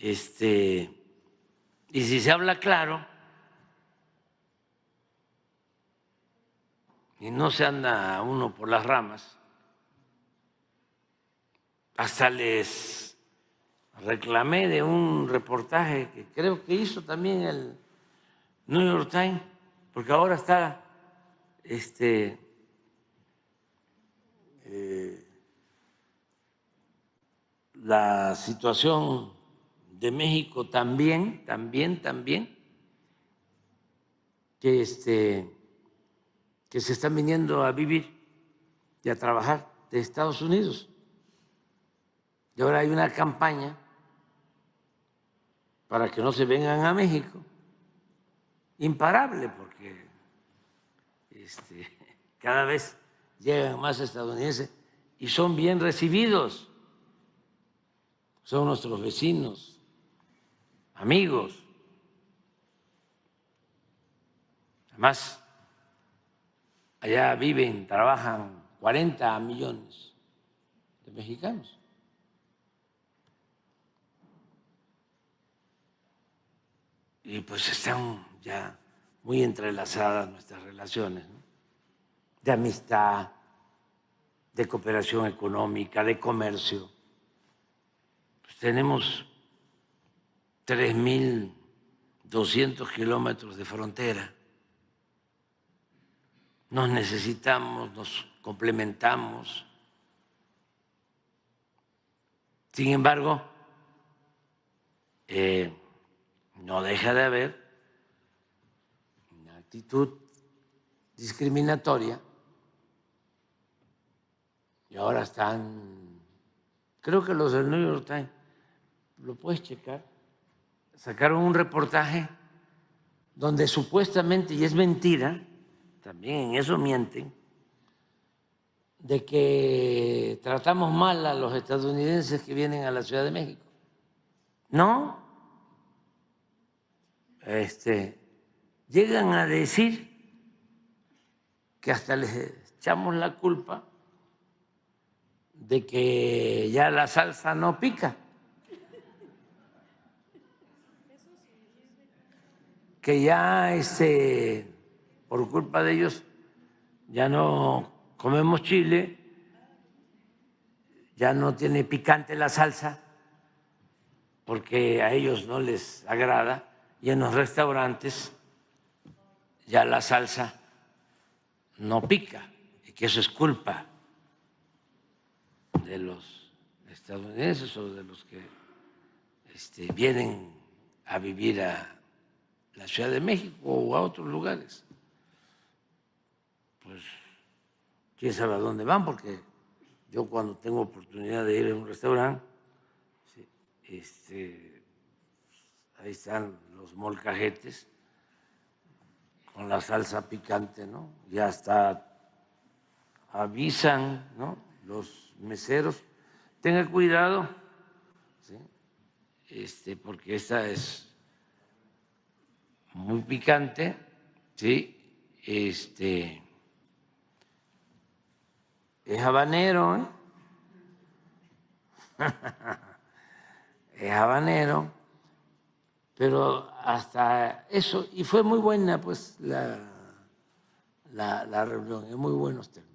este, y si se habla claro y no se anda uno por las ramas, hasta les reclamé de un reportaje que creo que hizo también el New York Times, porque ahora está este eh, la situación de México también, también, también, que, este, que se están viniendo a vivir y a trabajar de Estados Unidos. Y ahora hay una campaña para que no se vengan a México, imparable, porque este, cada vez llegan más estadounidenses y son bien recibidos, son nuestros vecinos amigos. Además, allá viven, trabajan 40 millones de mexicanos. Y pues están ya muy entrelazadas nuestras relaciones de amistad, de cooperación económica, de comercio. Pues tenemos 3.200 kilómetros de frontera. Nos necesitamos, nos complementamos. Sin embargo, eh, no deja de haber una actitud discriminatoria y ahora están, creo que los del New York Times, lo puedes checar, sacaron un reportaje donde supuestamente, y es mentira, también en eso mienten, de que tratamos mal a los estadounidenses que vienen a la Ciudad de México. No, este, llegan a decir que hasta les echamos la culpa de que ya la salsa no pica. que ya este, por culpa de ellos ya no comemos chile, ya no tiene picante la salsa, porque a ellos no les agrada, y en los restaurantes ya la salsa no pica, y que eso es culpa de los estadounidenses o de los que este, vienen a vivir a la Ciudad de México o a otros lugares. Pues quién sabe a dónde van, porque yo cuando tengo oportunidad de ir a un restaurante, este, ahí están los molcajetes con la salsa picante, ¿no? Ya está, avisan, ¿no? Los meseros, tenga cuidado, este, porque esta es muy picante, ¿sí? Este, es habanero, ¿eh? es habanero, pero hasta eso, y fue muy buena pues la, la, reunión, es muy buenos términos.